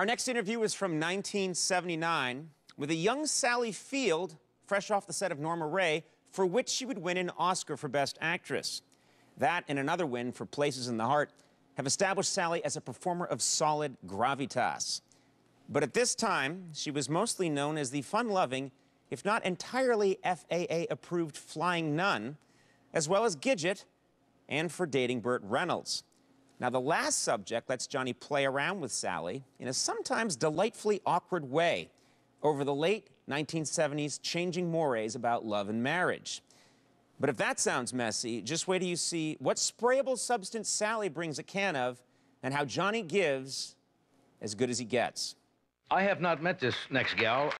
Our next interview is from 1979 with a young Sally Field, fresh off the set of Norma Ray, for which she would win an Oscar for Best Actress. That and another win for Places in the Heart have established Sally as a performer of solid gravitas. But at this time, she was mostly known as the fun-loving, if not entirely FAA-approved Flying Nun, as well as Gidget, and for dating Burt Reynolds. Now, the last subject lets Johnny play around with Sally in a sometimes delightfully awkward way over the late 1970s changing mores about love and marriage. But if that sounds messy, just wait till you see what sprayable substance Sally brings a can of and how Johnny gives as good as he gets. I have not met this next gal.